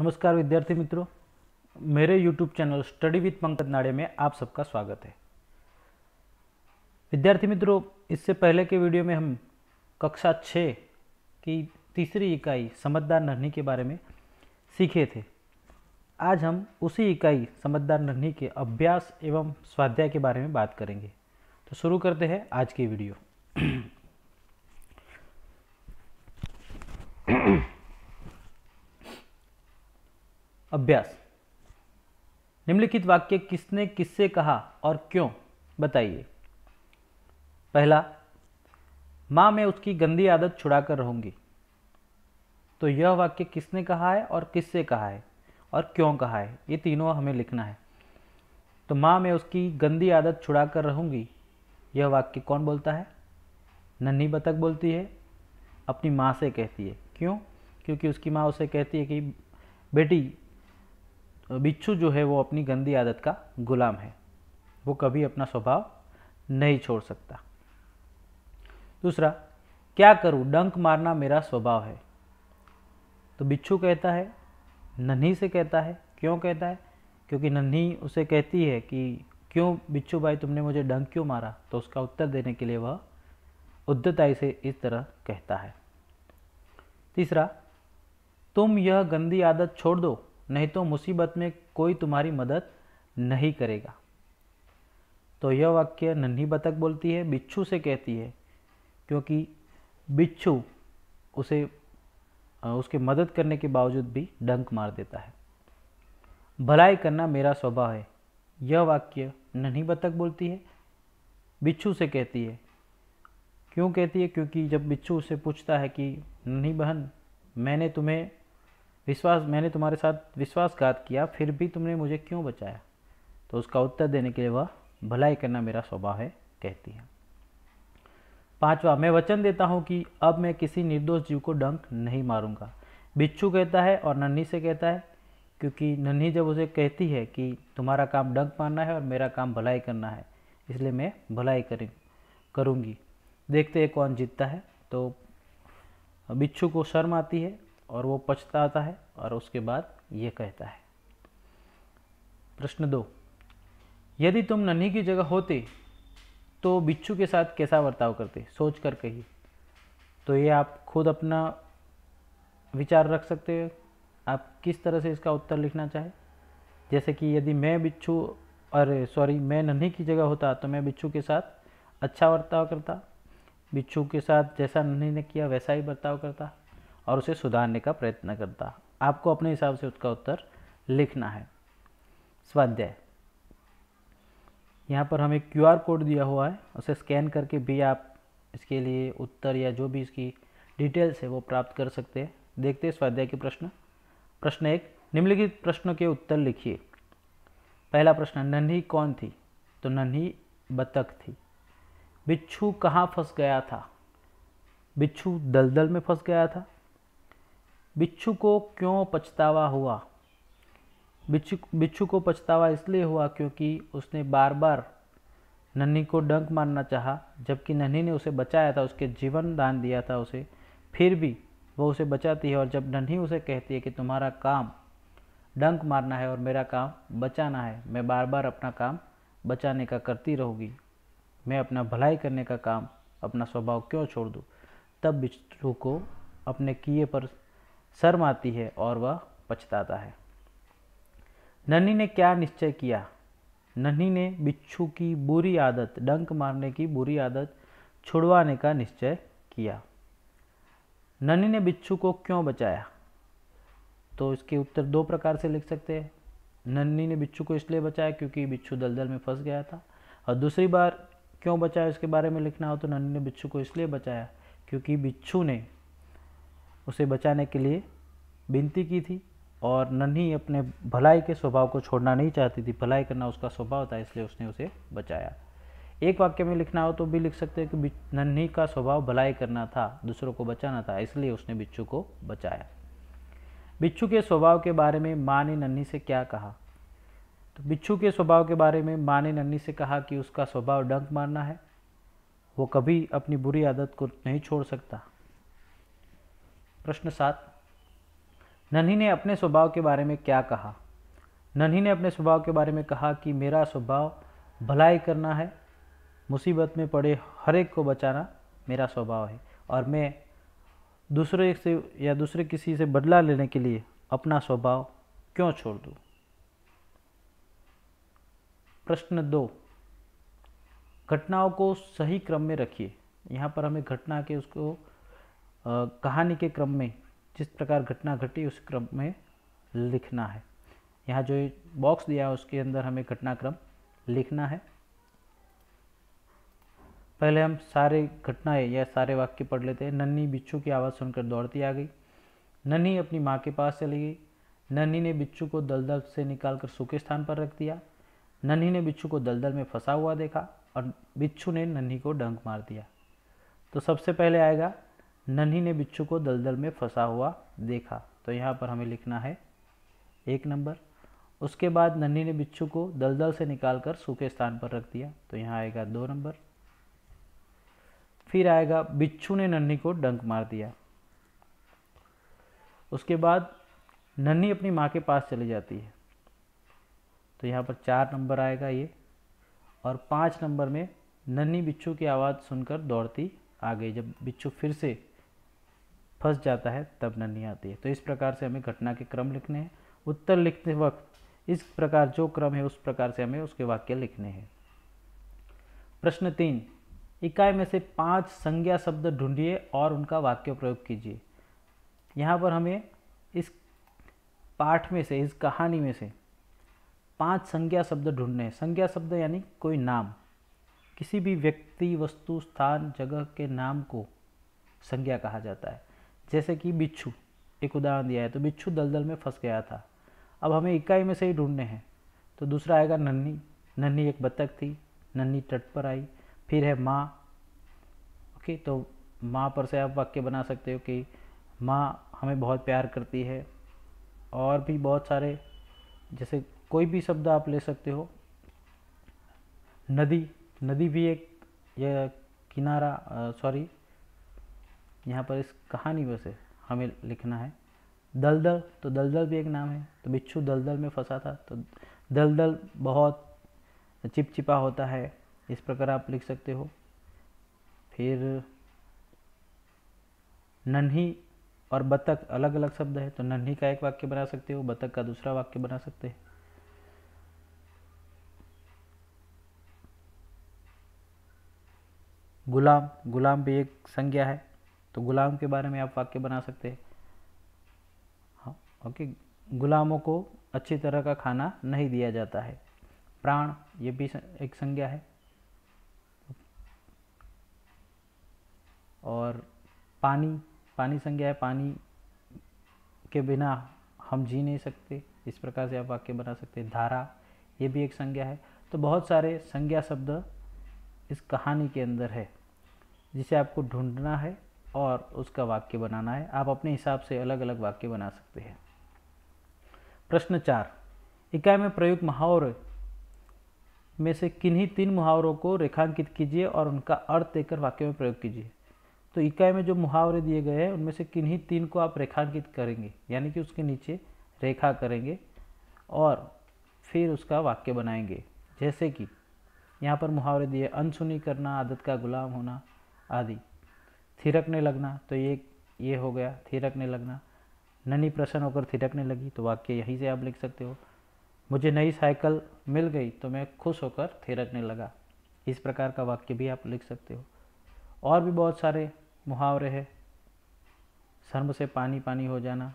नमस्कार विद्यार्थी मित्रों मेरे YouTube channel study with Pankaj Nade में आप सबका स्वागत है विद्यार्थी मित्रों इससे पहले के वीडियो में हम कक्षा छः की तीसरी इकाई समझदार नन्ही के बारे में सीखे थे आज हम उसी इकाई समझदार नन्ही के अभ्यास एवं स्वाध्याय के बारे में बात करेंगे तो शुरू करते हैं आज की वीडियो अभ्यास निम्नलिखित वाक्य किसने किससे कहा और क्यों बताइए पहला माँ मैं उसकी गंदी आदत छुड़ाकर रहूंगी तो यह वाक्य किसने कहा है और किससे कहा है और क्यों कहा है ये तीनों हमें लिखना है तो माँ मैं उसकी गंदी आदत छुड़ा कर रहूंगी यह वाक्य कौन बोलता है नन्ही बतख बोलती है अपनी माँ से कहती है क्यों क्योंकि उसकी माँ उसे कहती है कि बेटी बिच्छू जो है वो अपनी गंदी आदत का गुलाम है वो कभी अपना स्वभाव नहीं छोड़ सकता दूसरा क्या करूं डंक मारना मेरा स्वभाव है तो बिच्छू कहता है नन्ही से कहता है क्यों कहता है क्योंकि नन्ही उसे कहती है कि क्यों बिच्छू भाई तुमने मुझे डंक क्यों मारा तो उसका उत्तर देने के लिए वह उद्धताई से इस तरह कहता है तीसरा तुम यह गंदी आदत छोड़ दो नहीं तो मुसीबत में कोई तुम्हारी मदद नहीं करेगा तो यह वाक्य नन्ही बतख बोलती है बिच्छू से कहती है क्योंकि बिच्छू उसे उसके मदद करने के बावजूद भी डंक मार देता है भलाई करना मेरा स्वभाव है यह वाक्य नन्ही बतख बोलती है बिच्छू से कहती है क्यों कहती है क्योंकि जब बिच्छू उसे पूछता है कि नन्ही बहन मैंने तुम्हें विश्वास मैंने तुम्हारे साथ विश्वासघात किया फिर भी तुमने मुझे क्यों बचाया तो उसका उत्तर देने के लिए वह भलाई करना मेरा स्वभाव है कहती है पांचवा मैं वचन देता हूँ कि अब मैं किसी निर्दोष जीव को डंक नहीं मारूंगा बिच्छू कहता है और नन्ही से कहता है क्योंकि नन्ही जब उसे कहती है कि तुम्हारा काम डंक मारना है और मेरा काम भलाई करना है इसलिए मैं भलाई करें करूँगी देखते हैं कौन जीतता है तो बिच्छू को शर्म आती है और वो पछताता है और उसके बाद ये कहता है प्रश्न दो यदि तुम नन्ही की जगह होते तो बिच्छू के साथ कैसा बर्ताव करते सोच कर कहिए तो ये आप खुद अपना विचार रख सकते हो आप किस तरह से इसका उत्तर लिखना चाहें जैसे कि यदि मैं बिच्छू अरे सॉरी मैं नन्ही की जगह होता तो मैं बिच्छू के साथ अच्छा बर्ताव करता बिच्छू के साथ जैसा नन्ही ने किया वैसा ही बर्ताव करता और उसे सुधारने का प्रयत्न करता आपको अपने हिसाब से उसका उत्तर लिखना है स्वाध्याय यहाँ पर हमें क्यू आर कोड दिया हुआ है उसे स्कैन करके भी आप इसके लिए उत्तर या जो भी इसकी डिटेल्स है वो प्राप्त कर सकते हैं देखते हैं स्वाध्याय के प्रश्न प्रश्न एक निम्नलिखित प्रश्नों के उत्तर लिखिए पहला प्रश्न नन्ही कौन थी तो नन्ही बतख थी बिच्छू कहाँ फंस गया था बिच्छू दलदल में फंस गया था बिच्छू को क्यों पछतावा हुआ बिच्छू बिच्छू को पछतावा इसलिए हुआ क्योंकि उसने बार बार नन्ही को डंक मारना चाहा जबकि नन्ही ने उसे बचाया था उसके जीवन दान दिया था उसे फिर भी वो उसे बचाती है और जब नन्ही उसे कहती है कि तुम्हारा काम डंक मारना है और मेरा काम बचाना है मैं बार बार अपना काम बचाने का करती रहूँगी मैं अपना भलाई करने का काम अपना स्वभाव क्यों छोड़ दूँ तब बिच्छू को अपने किए पर शर्म आती है और वह पछताता है नन्ही ने क्या निश्चय किया नन्ही ने बिच्छू की बुरी आदत डंक मारने की बुरी आदत छुड़वाने का निश्चय किया नन्ही ने बिच्छू को क्यों बचाया तो इसके उत्तर दो प्रकार से लिख सकते हैं नन्ही ने बिच्छू को इसलिए बचाया क्योंकि बिच्छू दलदल में फंस गया था और दूसरी बार क्यों बचाया इसके बारे में लिखना हो तो नन्ही ने बिच्छू को इसलिए बचाया क्योंकि बिच्छू ने उसे बचाने के लिए विनती की थी और नन्ही अपने भलाई के स्वभाव को छोड़ना नहीं चाहती थी भलाई करना उसका स्वभाव था इसलिए उसने उसे बचाया एक वाक्य में लिखना हो तो भी लिख सकते हैं कि नन्ही का स्वभाव भलाई करना था दूसरों को बचाना था इसलिए उसने बिच्छू को बचाया बिच्छू के स्वभाव के बारे में माँ ने नन्ही से क्या कहा तो बिच्छू के स्वभाव के बारे में माँ ने नन्ही से कहा कि उसका स्वभाव डंक मारना है वो कभी अपनी बुरी आदत को नहीं छोड़ सकता प्रश्न सात नन्ही ने अपने स्वभाव के बारे में क्या कहा नन्ही ने अपने स्वभाव के बारे में कहा कि मेरा स्वभाव भलाई करना है मुसीबत में पड़े हर एक को बचाना मेरा स्वभाव है और मैं दूसरे से या दूसरे किसी से बदला लेने के लिए अपना स्वभाव क्यों छोड़ दूँ प्रश्न दो घटनाओं को सही क्रम में रखिए यहाँ पर हमें घटना के उसको कहानी के क्रम में जिस प्रकार घटना घटी उस क्रम में लिखना है यहाँ जो बॉक्स दिया है उसके अंदर हमें घटनाक्रम लिखना है पहले हम सारे घटनाएं या सारे वाक्य पढ़ लेते हैं नन्ही बिच्छू की आवाज़ सुनकर दौड़ती आ गई नन्ही अपनी माँ के पास चली गई नन्ही ने बिच्छू को दलदल से निकालकर सूखे स्थान पर रख दिया नन्ही ने बिच्छू को दलदल में फंसा हुआ देखा और बिच्छू ने नन्ही को डंक मार दिया तो सबसे पहले आएगा नन्ही ने बिच्छू को दलदल में फंसा हुआ देखा तो यहाँ पर हमें लिखना है एक नंबर उसके बाद नन्ही ने बिच्छू को दलदल से निकालकर सूखे स्थान पर रख दिया तो यहाँ आएगा दो नंबर फिर आएगा बिच्छू ने नन्ही को डंक मार दिया उसके बाद नन्ही अपनी माँ के पास चली जाती है तो यहाँ पर चार नंबर आएगा ये और पाँच नंबर में नन्ही बिच्छू की आवाज़ सुनकर दौड़ती आ गई जब बिच्छू फिर से फंस जाता है तब नन्ही आती है तो इस प्रकार से हमें घटना के क्रम लिखने हैं उत्तर लिखते वक्त इस प्रकार जो क्रम है उस प्रकार से हमें उसके वाक्य लिखने हैं प्रश्न तीन इकाई में से पांच संज्ञा शब्द ढूंढिए और उनका वाक्य प्रयोग कीजिए यहाँ पर हमें इस पाठ में से इस कहानी में से पांच संज्ञा शब्द ढूंढने हैं संज्ञा शब्द यानी कोई नाम किसी भी व्यक्ति वस्तु स्थान जगह के नाम को संज्ञा कहा जाता है जैसे कि बिच्छू एक उदाहरण दिया है तो बिच्छू दलदल में फंस गया था अब हमें इकाई में से ही ढूंढने हैं तो दूसरा आएगा नन्ही नन्ही एक बतख थी नन्ही तट पर आई फिर है माँ ओके तो माँ पर से आप वाक्य बना सकते हो कि माँ हमें बहुत प्यार करती है और भी बहुत सारे जैसे कोई भी शब्द आप ले सकते हो नदी नदी भी एक किनारा सॉरी यहाँ पर इस कहानी में से हमें लिखना है दलदल तो दलदल भी एक नाम है तो बिच्छू दलदल में फंसा था तो दलदल बहुत चिपचिपा होता है इस प्रकार आप लिख सकते हो फिर नन्ही और बतख अलग अलग शब्द है तो नन्ही का एक वाक्य बना सकते हो बतख का दूसरा वाक्य बना सकते हैं गुलाम गुलाम भी एक संज्ञा है तो गुलाम के बारे में आप वाक्य बना सकते हैं हाँ ओके गुलामों को अच्छी तरह का खाना नहीं दिया जाता है प्राण ये भी एक संज्ञा है और पानी पानी संज्ञा है पानी के बिना हम जी नहीं सकते इस प्रकार से आप वाक्य बना सकते हैं धारा ये भी एक संज्ञा है तो बहुत सारे संज्ञा शब्द इस कहानी के अंदर है जिसे आपको ढूंढना है और उसका वाक्य बनाना है आप अपने हिसाब से अलग अलग वाक्य बना सकते हैं प्रश्न चार इकाई में प्रयुक्त मुहावरे में से किन्हीं तीन मुहावरों को रेखांकित कीजिए और उनका अर्थ देकर वाक्य में प्रयोग कीजिए तो इकाई में जो मुहावरे दिए गए हैं उनमें से किन्हीं तीन को आप रेखांकित करेंगे यानी कि उसके नीचे रेखा करेंगे और फिर उसका वाक्य बनाएंगे जैसे कि यहाँ पर मुहावरे दिए अनसुनी करना आदत का गुलाम होना आदि थिरकने लगना तो ये ये हो गया थिरकने लगना ननी प्रसन्न होकर थिरकने लगी तो वाक्य यहीं से आप लिख सकते हो मुझे नई साइकिल मिल गई तो मैं खुश होकर थिरकने लगा इस प्रकार का वाक्य भी आप लिख सकते हो और भी बहुत सारे मुहावरे हैं शर्म से पानी पानी हो जाना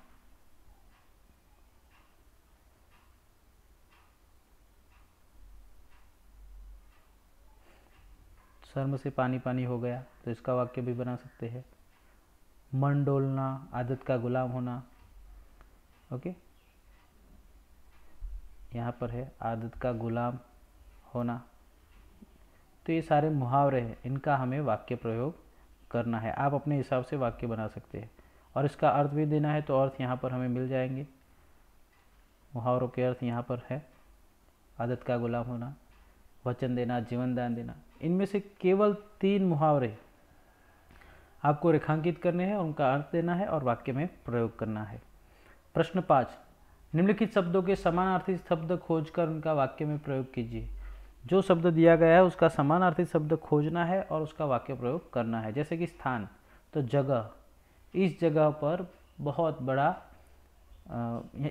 शर्म से पानी पानी हो गया तो इसका वाक्य भी बना सकते हैं मन डोलना आदत का गुलाम होना ओके यहाँ पर है आदत का गुलाम होना तो ये सारे मुहावरे हैं इनका हमें वाक्य प्रयोग करना है आप अपने हिसाब से वाक्य बना सकते हैं और इसका अर्थ भी देना है तो अर्थ यहाँ पर हमें मिल जाएंगे मुहावरों के अर्थ यहाँ पर है आदत का गुलाम होना वचन देना जीवन दान देना इनमें से केवल तीन मुहावरे आपको रेखांकित करने हैं उनका अर्थ देना है और वाक्य में प्रयोग करना है प्रश्न पाँच निम्नलिखित शब्दों के समानार्थी शब्द खोजकर उनका वाक्य में प्रयोग कीजिए जो शब्द दिया गया है उसका समानार्थी शब्द खोजना है और उसका वाक्य प्रयोग करना है जैसे कि स्थान तो जगह इस जगह पर बहुत बड़ा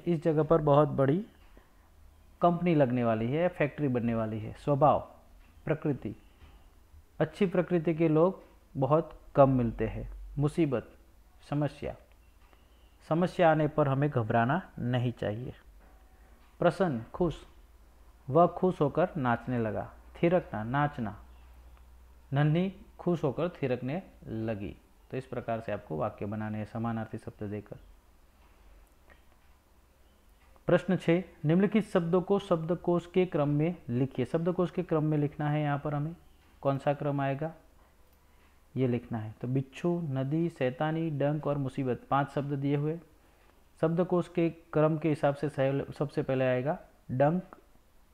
इस जगह पर बहुत बड़ी कंपनी लगने वाली है फैक्ट्री बनने वाली है स्वभाव प्रकृति अच्छी प्रकृति के लोग बहुत कम मिलते हैं मुसीबत समस्या समस्या आने पर हमें घबराना नहीं चाहिए प्रसन्न खुश वह खुश होकर नाचने लगा थिरकना नाचना नन्ही खुश होकर थिरकने लगी तो इस प्रकार से आपको वाक्य बनाने हैं समानार्थी शब्द देकर प्रश्न छः निम्नलिखित शब्दों को शब्दकोश के क्रम में लिखिए शब्दकोश के क्रम में लिखना है यहाँ पर हमें कौन सा क्रम आएगा ये लिखना है तो बिच्छू नदी सैतानी डंक और मुसीबत पांच शब्द दिए हुए शब्दकोश के क्रम के हिसाब से सबसे पहले आएगा डंक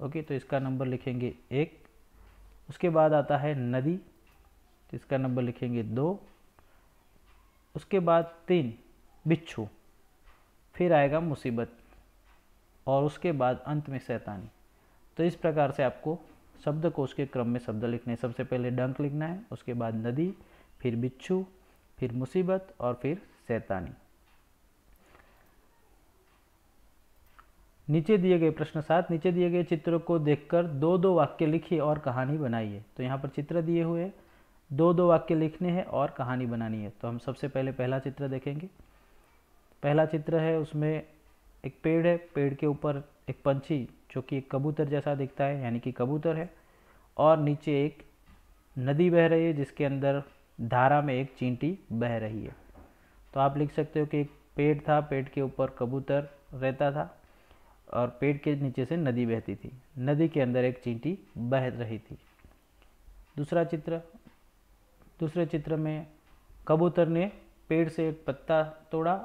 ओके तो इसका नंबर लिखेंगे एक उसके बाद आता है नदी तो इसका नंबर लिखेंगे दो उसके बाद तीन बिच्छू फिर आएगा मुसीबत और उसके बाद अंत में सैतानी तो इस प्रकार से आपको शब्द कोश के क्रम में शब्द लिखने सबसे पहले डंक लिखना है उसके बाद नदी फिर बिच्छू फिर मुसीबत और फिर सैतानी नीचे दिए गए प्रश्न सात नीचे दिए गए चित्रों को देखकर दो दो वाक्य लिखिए और कहानी बनाइए तो यहाँ पर चित्र दिए हुए दो दो वाक्य लिखने हैं और कहानी बनानी है तो हम सबसे पहले पहला चित्र देखेंगे पहला चित्र है उसमें एक पेड़ है पेड़ के ऊपर एक पंछी जो कि एक कबूतर जैसा दिखता है यानी कि कबूतर है और नीचे एक नदी बह रही है जिसके अंदर धारा में एक चींटी बह रही है तो आप लिख सकते हो कि एक पेड़ था पेड़ के ऊपर कबूतर रहता था और पेड़ के नीचे से नदी बहती थी नदी के अंदर एक चींटी बह रही थी दूसरा चित्र दूसरे चित्र में कबूतर ने पेड़ से एक पत्ता तोड़ा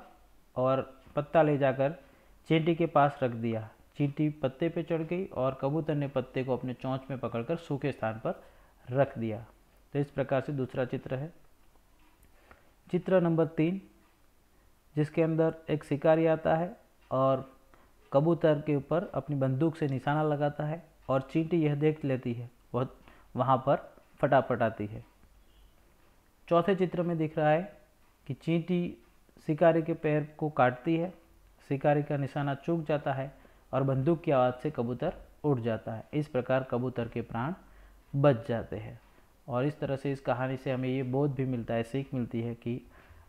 और पत्ता ले जाकर चींटी के पास रख दिया चींटी पत्ते पर चढ़ गई और कबूतर ने पत्ते को अपने चौंच में पकड़कर सूखे स्थान पर रख दिया तो इस प्रकार से दूसरा चित्र है चित्र नंबर तीन जिसके अंदर एक शिकारी आता है और कबूतर के ऊपर अपनी बंदूक से निशाना लगाता है और चींटी यह देख लेती है वह वहाँ पर फटाफट आती है चौथे चित्र में दिख रहा है कि चींटी शिकारी के पैर को काटती है शिकारी का निशाना चूक जाता है और बंदूक की आवाज़ से कबूतर उड़ जाता है इस प्रकार कबूतर के प्राण बच जाते हैं और इस तरह से इस कहानी से हमें ये बोध भी मिलता है सीख मिलती है कि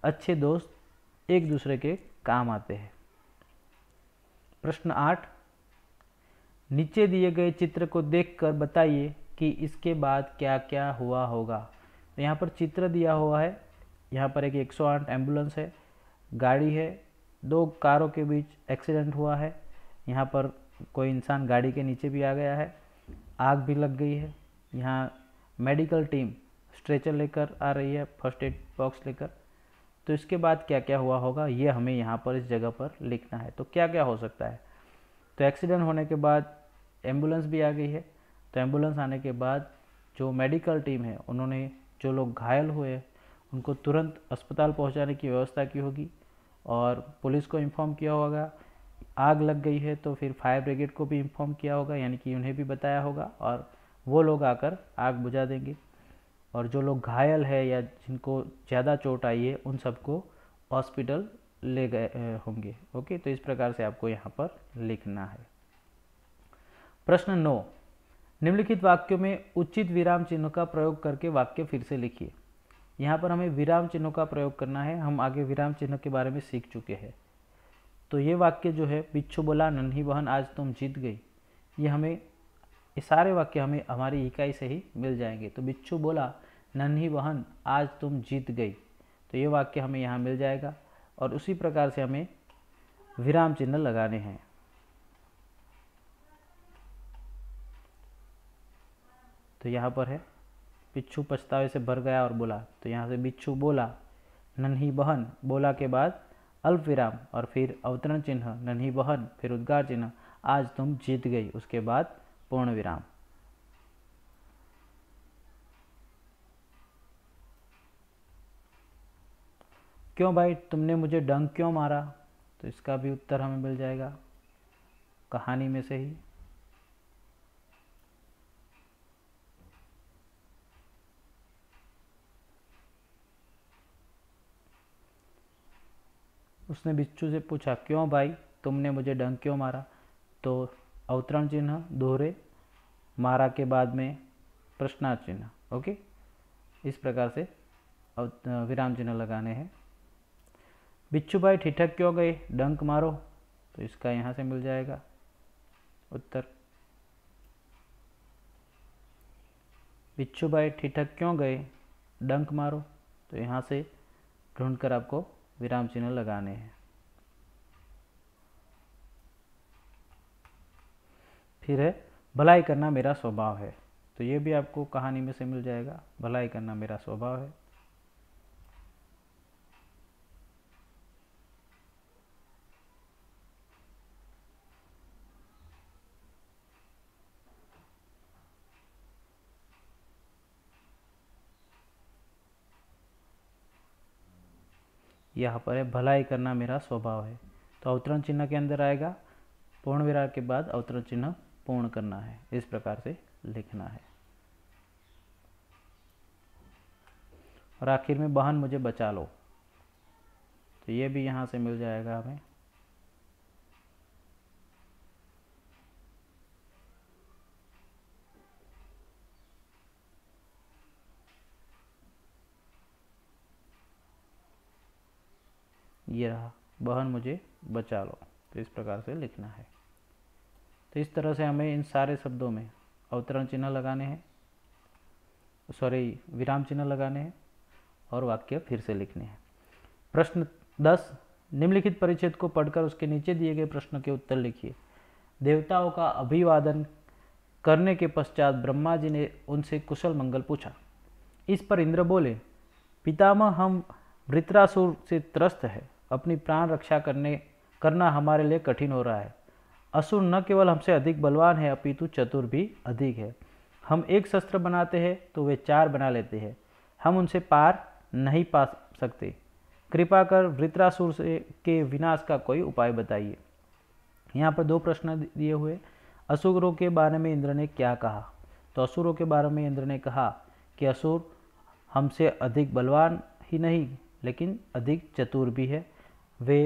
अच्छे दोस्त एक दूसरे के काम आते हैं प्रश्न आठ नीचे दिए गए चित्र को देखकर बताइए कि इसके बाद क्या क्या हुआ होगा तो यहाँ पर चित्र दिया हुआ है यहाँ पर एक 108 एम्बुलेंस है गाड़ी है दो कारों के बीच एक्सीडेंट हुआ है यहाँ पर कोई इंसान गाड़ी के नीचे भी आ गया है आग भी लग गई है यहाँ मेडिकल टीम स्ट्रेचर लेकर आ रही है फर्स्ट एड बॉक्स लेकर तो इसके बाद क्या क्या हुआ होगा ये हमें यहाँ पर इस जगह पर लिखना है तो क्या क्या हो सकता है तो एक्सीडेंट होने के बाद एम्बुलेंस भी आ गई है तो एम्बुलेंस आने के बाद जो मेडिकल टीम है उन्होंने जो लोग घायल हुए उनको तुरंत अस्पताल पहुंचाने की व्यवस्था की होगी और पुलिस को इन्फॉर्म किया होगा आग लग गई है तो फिर फायर ब्रिगेड को भी इन्फॉर्म किया होगा यानी कि उन्हें भी बताया होगा और वो लोग आकर आग बुझा देंगे और जो लोग घायल है या जिनको ज़्यादा चोट आई है उन सबको हॉस्पिटल ले गए होंगे ओके तो इस प्रकार से आपको यहाँ पर लिखना है प्रश्न नौ निम्नलिखित वाक्यों में उचित विराम चिन्ह का प्रयोग करके वाक्य फिर से लिखिए यहाँ पर हमें विराम चिन्हों का प्रयोग करना है हम आगे विराम चिन्ह के बारे में सीख चुके हैं तो ये वाक्य जो है बिच्छू बोला नन्ही बहन आज तुम जीत गई ये हमें ये सारे वाक्य हमें हमारी इकाई से ही मिल जाएंगे तो बिच्छू बोला नन्ही बहन आज तुम जीत गई तो ये वाक्य हमें यहाँ मिल जाएगा और उसी प्रकार से हमें विराम चिन्ह लगाने हैं तो यहाँ पर है बिच्छू पछतावे से भर गया और बोला तो यहाँ से बिच्छू बोला नन्ही बहन बोला के बाद अल्प विराम और फिर अवतरण चिन्ह नन्ही बहन फिर उद्गार चिन्ह आज तुम जीत गई उसके बाद पूर्ण विराम क्यों भाई तुमने मुझे डंक क्यों मारा तो इसका भी उत्तर हमें मिल जाएगा कहानी में से ही उसने बिच्छू से पूछा क्यों भाई तुमने मुझे डंक क्यों मारा तो अवतरण चिन्ह दोहरे मारा के बाद में प्रश्नार्थ चिन्ह ओके इस प्रकार से विराम चिन्ह लगाने हैं बिच्छू भाई ठिठक क्यों गए डंक मारो तो इसका यहाँ से मिल जाएगा उत्तर बिच्छू भाई ठिठक क्यों गए डंक मारो तो यहाँ से ढूंढ कर आपको विराम चिन्ह लगाने हैं फिर है भलाई करना मेरा स्वभाव है तो ये भी आपको कहानी में से मिल जाएगा भलाई करना मेरा स्वभाव है यहाँ पर है भलाई करना मेरा स्वभाव है तो अवतरण चिन्ह के अंदर आएगा पूर्ण विराम के बाद अवतरण चिन्ह पूर्ण करना है इस प्रकार से लिखना है और आखिर में बहन मुझे बचा लो तो ये भी यहाँ से मिल जाएगा हमें ये रहा बहन मुझे बचा लो तो इस प्रकार से लिखना है तो इस तरह से हमें इन सारे शब्दों में अवतरण चिन्ह लगाने हैं सॉरी विराम चिन्ह लगाने हैं और वाक्य फिर से लिखने हैं प्रश्न दस निम्नलिखित परिच्छेद को पढ़कर उसके नीचे दिए गए प्रश्न के उत्तर लिखिए देवताओं का अभिवादन करने के पश्चात ब्रह्मा जी ने उनसे कुशल मंगल पूछा इस पर इंद्र बोले पितामह हम वृत्रासुर से त्रस्त है अपनी प्राण रक्षा करने करना हमारे लिए कठिन हो रहा है असुर न केवल हमसे अधिक बलवान है अपितु चतुर भी अधिक है हम एक शस्त्र बनाते हैं तो वे चार बना लेते हैं हम उनसे पार नहीं पा सकते कृपा कर वृत्रासुर से के विनाश का कोई उपाय बताइए यहाँ पर दो प्रश्न दिए हुए असुरों के बारे में इंद्र ने क्या कहा तो असुरों के बारे में इंद्र ने कहा कि असुर हमसे अधिक बलवान ही नहीं लेकिन अधिक चतुर भी है वे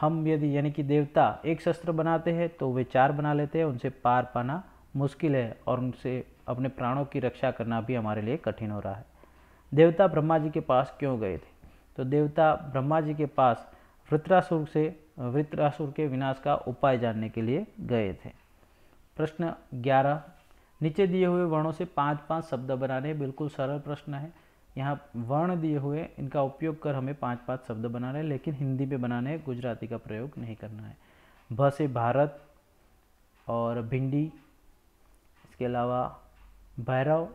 हम यदि यानी कि देवता एक शस्त्र बनाते हैं तो वे चार बना लेते हैं उनसे पार पाना मुश्किल है और उनसे अपने प्राणों की रक्षा करना भी हमारे लिए कठिन हो रहा है देवता ब्रह्मा जी के पास क्यों गए थे तो देवता ब्रह्मा जी के पास वृत्रासुर से वृत्रासुर के विनाश का उपाय जानने के लिए गए थे प्रश्न ग्यारह नीचे दिए हुए वर्णों से पांच पांच शब्द बनाने बिल्कुल सरल प्रश्न है यहाँ वर्ण दिए हुए इनका उपयोग कर हमें पांच पांच शब्द बनाना है लेकिन हिंदी में बनाने हैं गुजराती का प्रयोग नहीं करना है भ से भारत और भिंडी इसके अलावा भैरव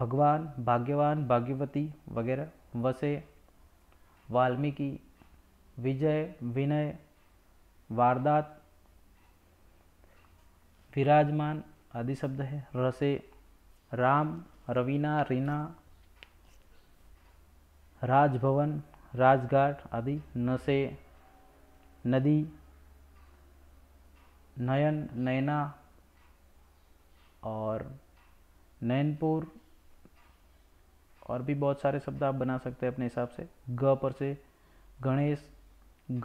भगवान भाग्यवान भाग्यवती वगैरह वसे वाल्मीकि विजय विनय वारदात विराजमान आदि शब्द है रसे राम रवीना रीना राजभवन राजघाट आदि नशे नदी नयन नैना और नैनपुर और भी बहुत सारे शब्द आप बना सकते हैं अपने हिसाब से ग पर से गणेश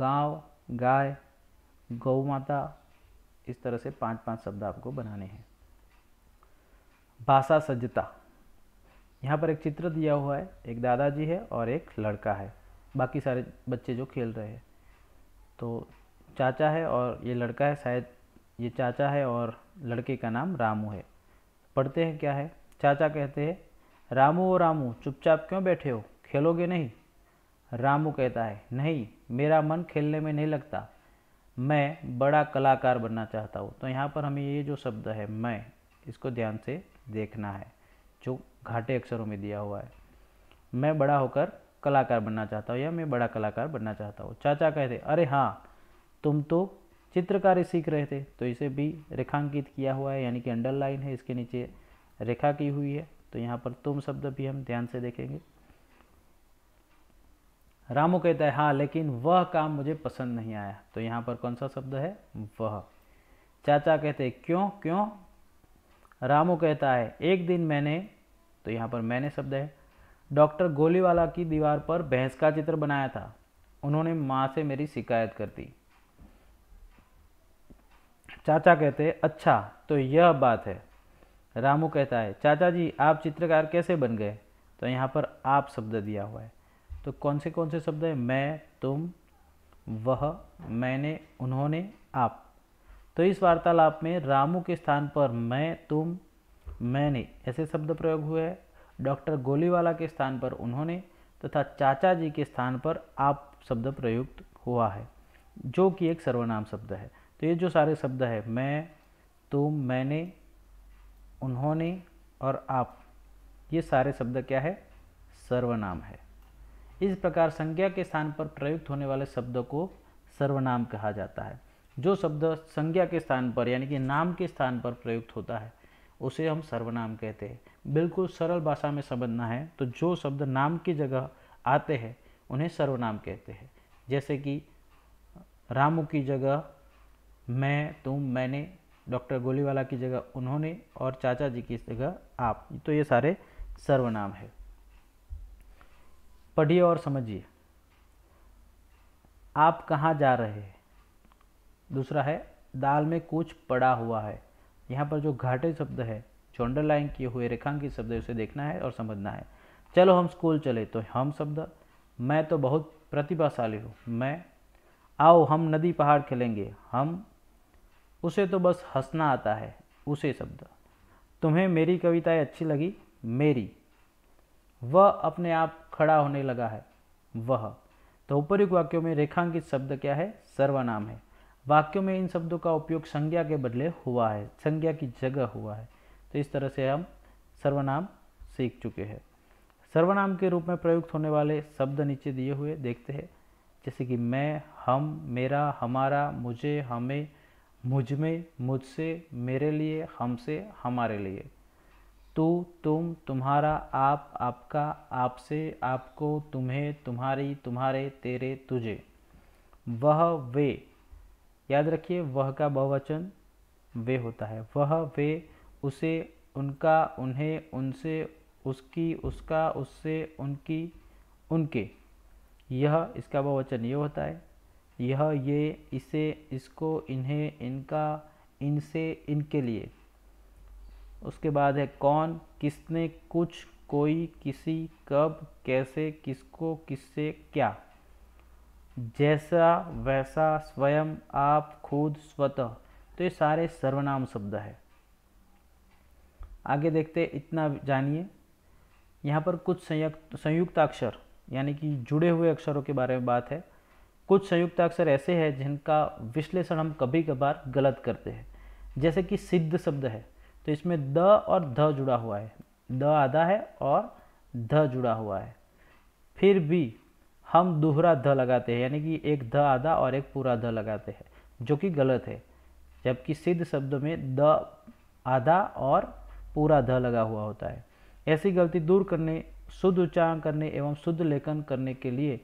गांव गाय गौ माता इस तरह से पांच पांच शब्द आपको बनाने हैं भाषा सज्जता यहाँ पर एक चित्र दिया हुआ है एक दादाजी है और एक लड़का है बाकी सारे बच्चे जो खेल रहे हैं तो चाचा है और ये लड़का है शायद ये चाचा है और लड़के का नाम रामू है पढ़ते हैं क्या है चाचा कहते हैं रामू वो रामू चुपचाप क्यों बैठे हो खेलोगे नहीं रामू कहता है नहीं मेरा मन खेलने में नहीं लगता मैं बड़ा कलाकार बनना चाहता हूँ तो यहाँ पर हमें ये जो शब्द है मैं इसको ध्यान से देखना है जो घाटे अक्षरों में दिया हुआ है मैं बड़ा होकर कलाकार बनना चाहता हूँ या मैं बड़ा कलाकार बनना चाहता हूँ चाचा कहते अरे हाँ तुम तो चित्रकारी सीख रहे थे तो इसे भी रेखांकित किया हुआ है यानी कि अंडरलाइन है इसके नीचे रेखा की हुई है तो यहाँ पर तुम शब्द भी हम ध्यान से देखेंगे रामू कहता है हाँ लेकिन वह काम मुझे पसंद नहीं आया तो यहाँ पर कौन सा शब्द है वह चाचा कहते क्यों क्यों रामू कहता है एक दिन मैंने तो यहाँ पर मैंने शब्द है डॉक्टर गोलीवाला की दीवार पर भैंस का चित्र बनाया था उन्होंने माँ से मेरी शिकायत कर दी चाचा कहते अच्छा तो यह बात है रामू कहता है चाचा जी आप चित्रकार कैसे बन गए तो यहाँ पर आप शब्द दिया हुआ है तो कौन से कौन से शब्द है मैं तुम वह मैंने उन्होंने आप तो इस वार्तालाप में रामू के स्थान पर मैं तुम मैंने ऐसे शब्द प्रयोग हुए हैं डॉक्टर गोलीवाला के स्थान पर उन्होंने तथा चाचा जी के स्थान पर आप शब्द प्रयुक्त हुआ है जो कि एक सर्वनाम शब्द है तो ये जो सारे शब्द है मैं तुम मैंने उन्होंने और आप ये सारे शब्द क्या है सर्वनाम है इस प्रकार संज्ञा के स्थान पर प्रयुक्त होने वाले शब्द को सर्वनाम कहा जाता है जो शब्द संज्ञा के स्थान पर यानी कि नाम के स्थान पर प्रयुक्त होता है उसे हम सर्वनाम कहते हैं बिल्कुल सरल भाषा में समझना है तो जो शब्द नाम की जगह आते हैं उन्हें सर्वनाम कहते हैं जैसे कि रामू की जगह मैं तुम मैंने डॉक्टर गोलीवाला की जगह उन्होंने और चाचा जी की जगह आप तो ये सारे सर्वनाम है पढ़िए और समझिए आप कहाँ जा रहे हैं दूसरा है दाल में कुछ पड़ा हुआ है यहाँ पर जो घाटे शब्द है जो अंडरलाइन किए हुए रेखांकित शब्द है उसे देखना है और समझना है चलो हम स्कूल चले तो हम शब्द मैं तो बहुत प्रतिभाशाली हूँ मैं आओ हम नदी पहाड़ खेलेंगे हम उसे तो बस हंसना आता है उसे शब्द तुम्हें मेरी कविताएं अच्छी लगी मेरी वह अपने आप खड़ा होने लगा है वह तो ऊपरी वाक्यों में रेखांकित शब्द क्या है सर्वनाम है वाक्यों में इन शब्दों का उपयोग संज्ञा के बदले हुआ है संज्ञा की जगह हुआ है तो इस तरह से हम सर्वनाम सीख चुके हैं सर्वनाम के रूप में प्रयुक्त होने वाले शब्द नीचे दिए हुए देखते हैं जैसे कि मैं हम मेरा हमारा मुझे हमें मुझ में मुझसे मेरे लिए हमसे हमारे लिए तू तुम तुम्हारा आप आपका आपसे आपको तुम्हें तुम्हारी तुम्हारे तेरे तुझे वह वे याद रखिए वह का बहुवचन वे होता है वह वे उसे उनका उन्हें उनसे उसकी उसका उससे उनकी उनके यह इसका बहुवचन ये होता है यह ये इसे इसको इन्हें इनका इनसे इनके लिए उसके बाद है कौन किसने कुछ कोई किसी कब कैसे किसको किससे क्या जैसा वैसा स्वयं आप खुद स्वतः तो ये सारे सर्वनाम शब्द है आगे देखते इतना जानिए यहाँ पर कुछ संयुक्त संयुक्त अक्षर यानी कि जुड़े हुए अक्षरों के बारे में बात है कुछ संयुक्त अक्षर ऐसे हैं जिनका विश्लेषण हम कभी कभार गलत करते हैं जैसे कि सिद्ध शब्द है तो इसमें द और ध जुड़ा हुआ है द आधा है और ध जुड़ा हुआ है फिर भी हम दोहरा ध लगाते हैं यानी कि एक ध आधा और एक पूरा ध लगाते हैं जो कि गलत है जबकि सिद्ध शब्द में द आधा और पूरा ध लगा हुआ होता है ऐसी गलती दूर करने शुद्ध उच्चारण करने एवं शुद्ध लेखन करने के लिए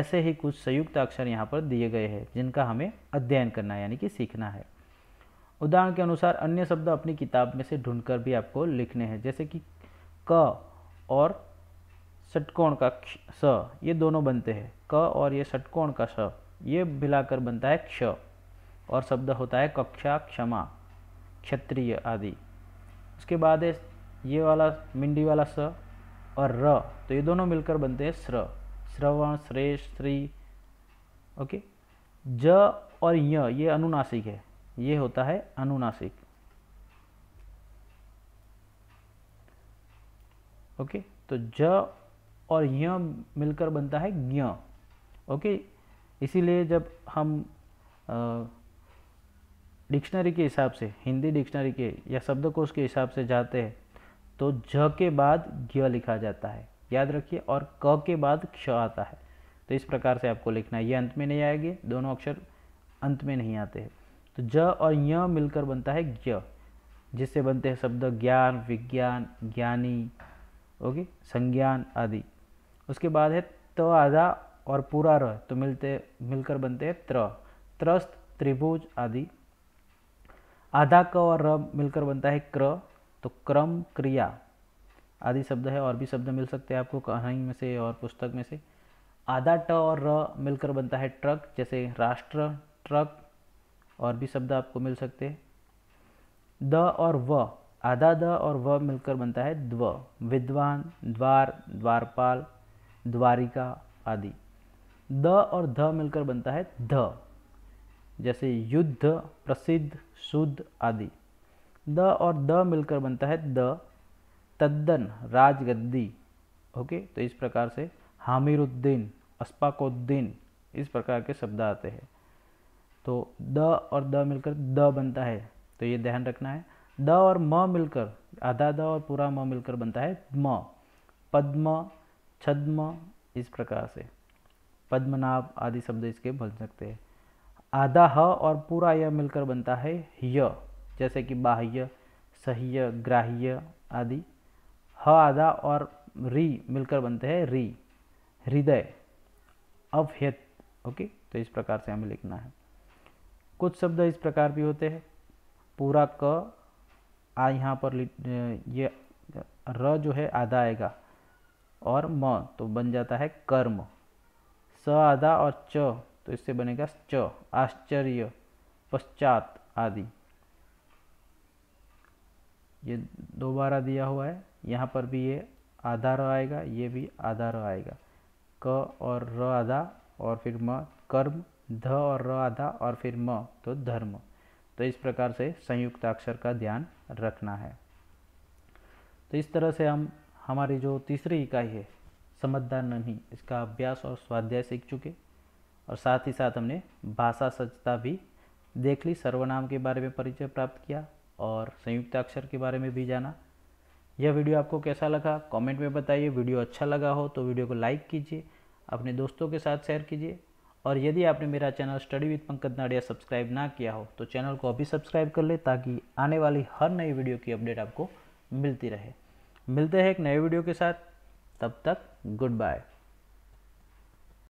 ऐसे ही कुछ संयुक्त अक्षर यहाँ पर दिए गए हैं जिनका हमें अध्ययन करना है यानी कि सीखना है उदाहरण के अनुसार अन्य शब्द अपनी किताब में से ढूंढकर भी आपको लिखने हैं जैसे कि क और षटकोण का स ये दोनों बनते हैं क और ये षटकोण का स ये मिलाकर बनता है क्ष और शब्द होता है कक्षा क्षमा क्षत्रिय आदि उसके बाद है ये वाला मिंडी वाला स और र तो ये दोनों मिलकर बनते हैं स्र श्रवण श्रेष्ठ श्री ओके ज और य ये अनुनासिक है ये होता है अनुनासिक ओके तो ज और य मिलकर बनता है ज्ञ ओके इसीलिए जब हम डिक्शनरी के हिसाब से हिंदी डिक्शनरी के या शब्दकोश के हिसाब से जाते हैं तो ज के बाद ज्ञ लिखा जाता है याद रखिए और क के बाद क्ष आता है तो इस प्रकार से आपको लिखना है ये अंत में नहीं आएंगे दोनों अक्षर अंत में नहीं आते हैं तो ज और य मिलकर बनता है ज्ञ जिससे बनते हैं शब्द ज्ञान विज्ञान ज्ञानी ओके संज्ञान आदि उसके बाद है त आधा और पूरा र तो मिलते मिलकर बनते हैं त्र त्रस्त त्रिभुज आदि आधा क और र मिलकर बनता है क्र तो क्रम क्रिया आदि शब्द है और भी शब्द मिल सकते हैं आपको कहानी में से और पुस्तक में से आधा ट और र मिलकर बनता है ट्रक जैसे राष्ट्र ट्रक और भी शब्द आपको मिल सकते हैं द और व आधा द और व मिलकर बनता है द्व विद्वान द्वार द्वारपाल द्वारिका आदि द और ध मिलकर बनता है ध जैसे युद्ध प्रसिद्ध शुद्ध आदि द और द मिलकर बनता है द तद्दन राजगद्दी ओके तो इस प्रकार से हामिरुद्दीन अस्पाकुद्दीन इस प्रकार के शब्द आते हैं तो द और द मिलकर द बनता है तो ये ध्यान रखना है द और म मिलकर आधा द और पूरा म मिलकर बनता है म पद्म छद्म इस प्रकार से पद्मनाभ आदि शब्द इसके बन सकते हैं आधा ह और पूरा य मिलकर बनता है य जैसे कि बाह्य सह्य ग्राह्य आदि ह आधा और री मिलकर बनते हैं री हृदय अभ्यत ओके तो इस प्रकार से हमें लिखना है कुछ शब्द इस प्रकार भी होते हैं पूरा क आ यहाँ पर ये र जो है आधा आएगा और म तो बन जाता है कर्म स आधा और च तो इससे बनेगा च आश्चर्य पश्चात आदि ये दोबारा दिया हुआ है यहाँ पर भी ये आधार आएगा ये भी आधार आएगा क और र आधा और फिर म कर्म ध और र आधा और फिर म तो धर्म तो इस प्रकार से संयुक्त अक्षर का ध्यान रखना है तो इस तरह से हम हमारी जो तीसरी इकाई है समझदार नहीं इसका अभ्यास और स्वाध्याय सीख चुके और साथ ही साथ हमने भाषा सज्जता भी देख ली सर्वनाम के बारे में परिचय प्राप्त किया और संयुक्त अक्षर के बारे में भी जाना यह वीडियो आपको कैसा लगा कमेंट में बताइए वीडियो अच्छा लगा हो तो वीडियो को लाइक कीजिए अपने दोस्तों के साथ शेयर कीजिए और यदि आपने मेरा channel study with Pankaj Nadiya subscribe ना किया हो तो चैनल को अभी सब्सक्राइब कर ले ताकि आने वाली हर नई वीडियो की अपडेट आपको मिलती रहे मिलते हैं एक नए वीडियो के साथ तब तक गुड बाय